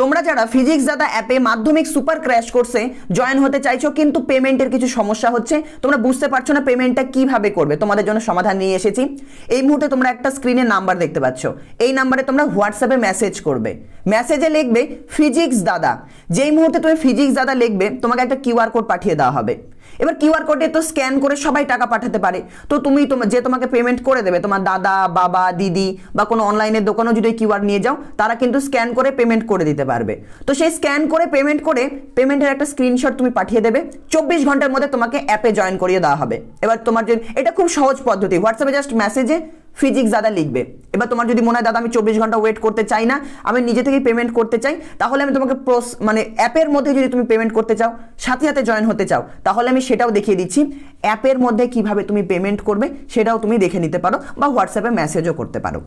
তোমরা যারা ফিজিক্স দাদা অ্যাপে মাধ্যমিক সুপার ক্র্যাশ কোর্সে জয়েন হতে চাইছো কিন্তু পেমেন্টের কিছু সমস্যা হচ্ছে তোমরা বুঝতে পারছো না পেমেন্টটা কিভাবে করবে তোমাদের জন্য সমাধান নিয়ে এসেছি এই মুহূর্তে তোমরা একটা স্ক্রিনে নাম্বার দেখতে পাচ্ছ এই নাম্বারে তোমরা হোয়াটসঅ্যাপে মেসেজ করবে মেসেজে লিখবে ফিজিক্স দাদা যেই মুহূর্তে তুমি ফিজিক্স দাদা লিখবে তোমাকে একটা কিউআর কোড পাঠিয়ে দেওয়া হবে এবার কিউআর কোডে তো স্ক্যান করে সবাই টাকা পাঠাতে পারে তো তুমি যে তোমাকে পেমেন্ট করে দেবে তোমার দাদা বাবা দিদি বা কোনো অনলাইনের দোকানেও যদি কিউআর নিয়ে যাও তারা কিন্তু স্ক্যান করে পেমেন্ট করে দিতে পারবে তো সেই স্ক্যান করে পেমেন্ট করে পেমেন্টের একটা স্ক্রিনশট তুমি পাঠিয়ে দেবে চব্বিশ ঘন্টার মধ্যে তোমাকে অ্যাপে জয়েন করিয়ে দেওয়া হবে এবার তোমার যে এটা খুব সহজ পদ্ধতি হোয়াটসঅ্যাপে জাস্ট মেসেজে ফিজিক্স দাদা লিখবে এবার তোমার যদি মনে হয় দাদা আমি চব্বিশ ঘন্টা ওয়েট করতে চাই না আমি নিজে থেকেই পেমেন্ট করতে চাই তাহলে আমি তোমাকে প্রস মানে অ্যাপের মধ্যে যদি তুমি পেমেন্ট করতে চাও সাথে সাথে জয়েন হতে চাও তাহলে আমি সেটাও দেখিয়ে দিচ্ছি অ্যাপের মধ্যে কিভাবে তুমি পেমেন্ট করবে সেটাও তুমি দেখে নিতে পারো বা হোয়াটসঅ্যাপে মেসেজও করতে পারো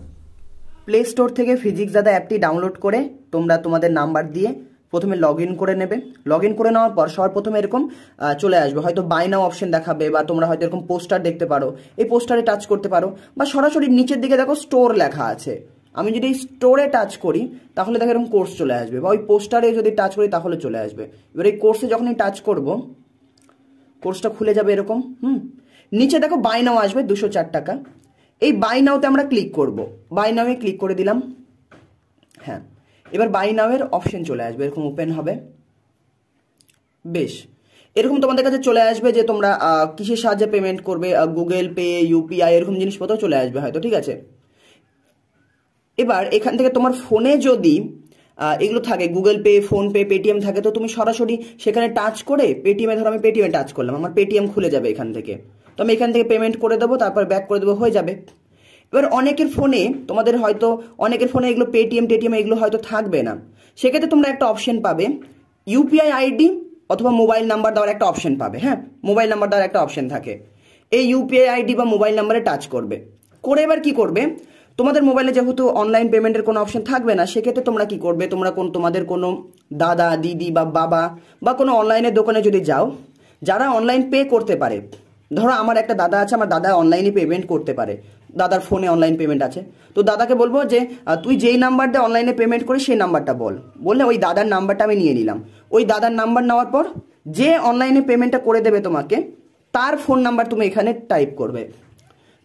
প্লে স্টোর থেকে ফিজিক্স দাদা অ্যাপটি ডাউনলোড করে তোমরা তোমাদের নাম্বার দিয়ে প্রথমে লগ করে নেবে লগ করে নেওয়ার পর সবার প্রথমে এরকম চলে আসবে হয়তো বাই নাও অপশন দেখাবে বা তোমরা হয়তো এরকম পোস্টার দেখতে পারো এই পোস্টারে টাচ করতে পারো বা সরাসরি নিচের দিকে দেখো স্টোর লেখা আছে আমি যদি এই স্টোরে টাচ করি তাহলে দেখো এরকম কোর্স চলে আসবে বা ওই পোস্টারে যদি টাচ করি তাহলে চলে আসবে এবার এই কোর্সে যখনই টাচ করব কোর্সটা খুলে যাবে এরকম হুম নিচে দেখো বাই নাও আসবে দুশো চার টাকা এই বাই নাওতে আমরা ক্লিক করব বাই নাওয়ে ক্লিক করে দিলাম এবার বাই নাওয়ের অপশন চলে আসবে এরকম ওপেন হবে বেশ এরকম তোমাদের কাছে চলে আসবে যে তোমরা কিসের সাহায্যে পেমেন্ট করবে গুগল পে ইউপিআই এরকম জিনিসপত্র চলে আসবে হয়তো ঠিক আছে এবার এখান থেকে তোমার ফোনে যদি এগুলো থাকে গুগল পে ফোনপে পেটিএম থাকে তো তুমি সরাসরি সেখানে টাচ করে পেটিএমে ধরো আমি পেটিএমে টাচ করলাম আমার পেটিএম খুলে যাবে এখান থেকে তো আমি এখান থেকে পেমেন্ট করে দেবো তারপর ব্যাক করে দেবো হয়ে যাবে এবার অনেকের ফোনে তোমাদের হয়তো অনেকের ফোনে এগুলো পেটিএম টেটিএম এগুলো হয়তো থাকবে না সেক্ষেত্রে তোমরা একটা অপশন পাবে ইউপিআই আইডি অথবা মোবাইল নাম্বার দেওয়ার একটা অপশন পাবে হ্যাঁ মোবাইল নাম্বার দেওয়ার একটা অপশন থাকে এই ইউপিআই আইডি বা মোবাইল নাম্বারে টাচ করবে করে এবার কি করবে তোমাদের মোবাইলে যেহেতু অনলাইন পেমেন্টের কোনো অপশন থাকবে না সেক্ষেত্রে তোমরা কি করবে তোমরা কোন তোমাদের কোনো দাদা দিদি বা বাবা বা কোনো অনলাইনের দোকানে যদি যাও যারা অনলাইন পে করতে পারে ধরো আমার একটা দাদা আছে আমার দাদা অনলাইনে পেমেন্ট করতে পারে দাদার ফোনে অনলাইন পেমেন্ট আছে তো দাদাকে বলবো যে তুই যেই নাম্বারটা অনলাইনে পেমেন্ট করিস সেই নাম্বারটা বল বললে ওই দাদার নাম্বারটা আমি নিয়ে নিলাম ওই দাদার নাম্বার নেওয়ার পর যে অনলাইনে পেমেন্টটা করে দেবে তোমাকে তার ফোন নাম্বার তুমি এখানে টাইপ করবে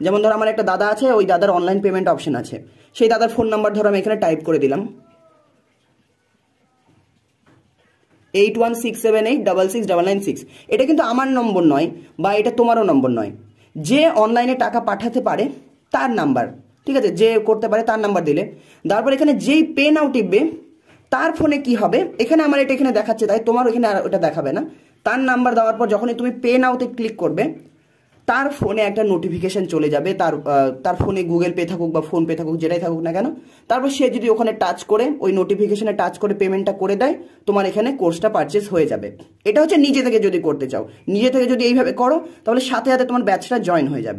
যেমন ধরো আমার একটা দাদা আছে ওই দাদার অনলাইন পেমেন্ট অপশন আছে সেই দাদার ফোন নাম্বার ধরো আমি এখানে টাইপ করে দিলাম eight one six seven eight double six double nine six এটা কিন্তু আমার নম্বর নয় বা এটা তোমারও নম্বর নয় যে অনলাইনে টাকা পাঠাতে পারে তার নাম্বার ঠিক আছে যে করতে পারে তার নাম্বার দিলে তারপর এখানে যেই পে নাও টিপবে তার ফোনে কি হবে এখানে আমার এটা এখানে দেখাচ্ছে তাই তোমার ওইখানে আর ওটা দেখাবে না তার নাম্বার দেওয়ার পর যখনই তুমি পে নাওতে ক্লিক করবে তার ফোনে একটা নোটিফিকেশান চলে যাবে তার তার ফোনে গুগল পে থাকুক বা ফোন পে থাকুক যেটাই থাকুক না কেন তারপর সে যদি ওখানে টাচ করে ওই নোটিফিকেশানে টাচ করে পেমেন্টটা করে দেয় তোমার এখানে কোর্সটা পারচেস হয়ে যাবে এটা হচ্ছে নিজে থেকে যদি করতে চাও নিজে থেকে যদি এইভাবে করো তাহলে সাথে সাথে তোমার ব্যাচটা জয়েন হয়ে যাবে